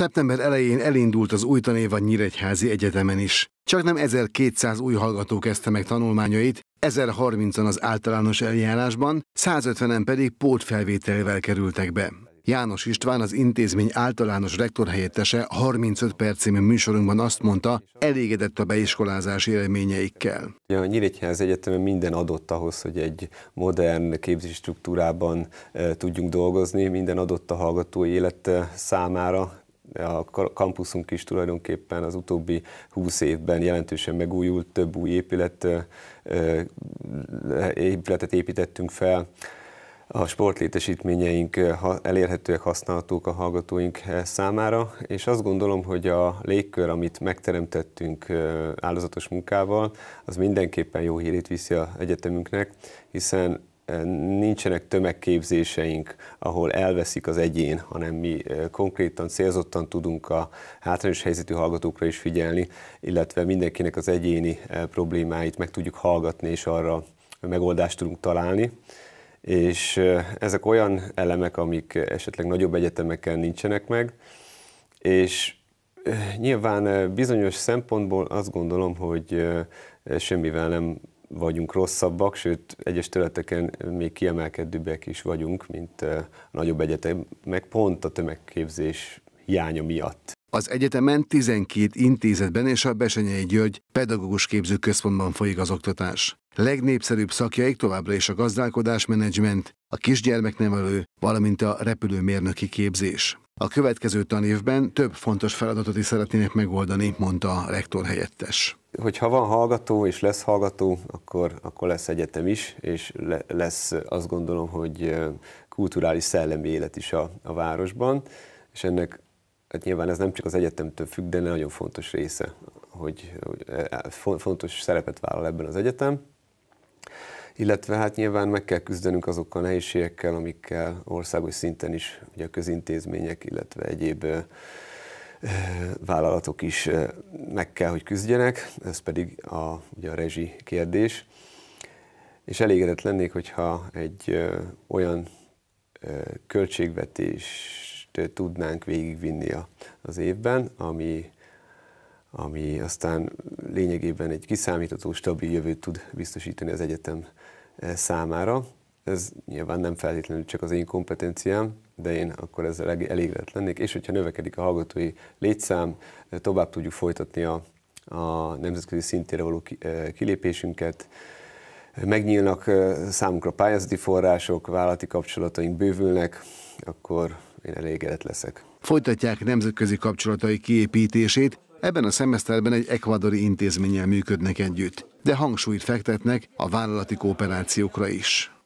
Szeptember elején elindult az új tanév a Nyíregyházi Egyetemen is. Csak nem 1200 új hallgató kezdte meg tanulmányait, 1030-an az általános eljárásban, 150-en pedig pótfelvételvel kerültek be. János István, az intézmény általános rektorhelyettese 35 perc című műsorunkban azt mondta, elégedett a beiskolázás élményeikkel. A Nyíregyház Egyetemen minden adott ahhoz, hogy egy modern képzési struktúrában eh, tudjunk dolgozni, minden adott a hallgatói élet eh, számára, a kampuszunk is tulajdonképpen az utóbbi 20 évben jelentősen megújult, több új épület, épületet építettünk fel, a sportlétesítményeink elérhetőek, használhatók a hallgatóink számára, és azt gondolom, hogy a légkör, amit megteremtettünk áldozatos munkával, az mindenképpen jó hírét viszi a egyetemünknek, hiszen nincsenek tömegképzéseink, ahol elveszik az egyén, hanem mi konkrétan, célzottan tudunk a hátrányos helyzetű hallgatókra is figyelni, illetve mindenkinek az egyéni problémáit meg tudjuk hallgatni, és arra megoldást tudunk találni. És ezek olyan elemek, amik esetleg nagyobb egyetemeken nincsenek meg, és nyilván bizonyos szempontból azt gondolom, hogy semmivel nem vagyunk rosszabbak, sőt egyes területeken még kiemelkedőbbek is vagyunk, mint a nagyobb egyetemek, pont a tömegképzés hiánya miatt. Az egyetemen 12 intézetben és a Besenyei György pedagógus képző központban folyik az oktatás. Legnépszerűbb szakjaik továbbra is a gazdálkodás menedzsment, a kisgyermeknevelő, valamint a repülőmérnöki képzés. A következő tanévben több fontos feladatot is szeretnének megoldani, mondta a rektor helyettes hogyha van hallgató, és lesz hallgató, akkor, akkor lesz egyetem is, és le, lesz azt gondolom, hogy kulturális szellemi élet is a, a városban, és ennek hát nyilván ez nem csak az egyetemtől függ, de nagyon fontos része, hogy, hogy fontos szerepet vállal ebben az egyetem illetve hát nyilván meg kell küzdenünk azokkal a nehézségekkel, amikkel országos szinten is ugye a közintézmények, illetve egyéb vállalatok is meg kell, hogy küzdjenek, ez pedig a, ugye a rezsi kérdés. És elégedett lennék, hogyha egy ö, olyan ö, költségvetést tudnánk végigvinni a, az évben, ami, ami aztán lényegében egy kiszámítható, stabil jövőt tud biztosítani az egyetem számára. Ez nyilván nem feltétlenül csak az én kompetenciám, de én akkor ezzel elégedett lennék, és hogyha növekedik a hallgatói létszám, tovább tudjuk folytatni a, a nemzetközi szintére való kilépésünket, megnyílnak számunkra pályázati források, vállalati kapcsolataink bővülnek, akkor én elégedett leszek. Folytatják nemzetközi kapcsolatai kiépítését, ebben a szemeszterben egy ekvadori intézménnyel működnek együtt, de hangsúlyt fektetnek a vállalati kooperációkra is.